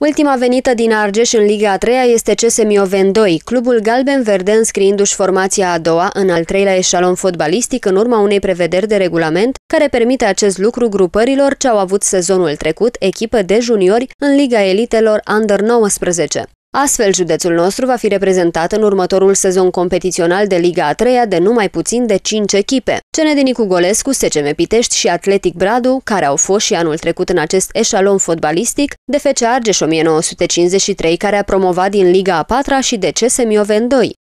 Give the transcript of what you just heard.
Ultima venită din Argeș în Liga a treia este CS Mioven 2, clubul galben-verde înscriindu-și formația a doua în al treilea eșalon fotbalistic în urma unei prevederi de regulament care permite acest lucru grupărilor ce au avut sezonul trecut echipă de juniori în Liga Elitelor Under-19. Astfel, județul nostru va fi reprezentat în următorul sezon competițional de Liga a 3 de numai puțin de 5 echipe. Cenedi, Nicu Golescu, SCM Pitești și Atletic Bradu, care au fost și anul trecut în acest eșalon fotbalistic, de Argeș 1953, care a promovat din Liga a 4 și de CSM Mioven 2.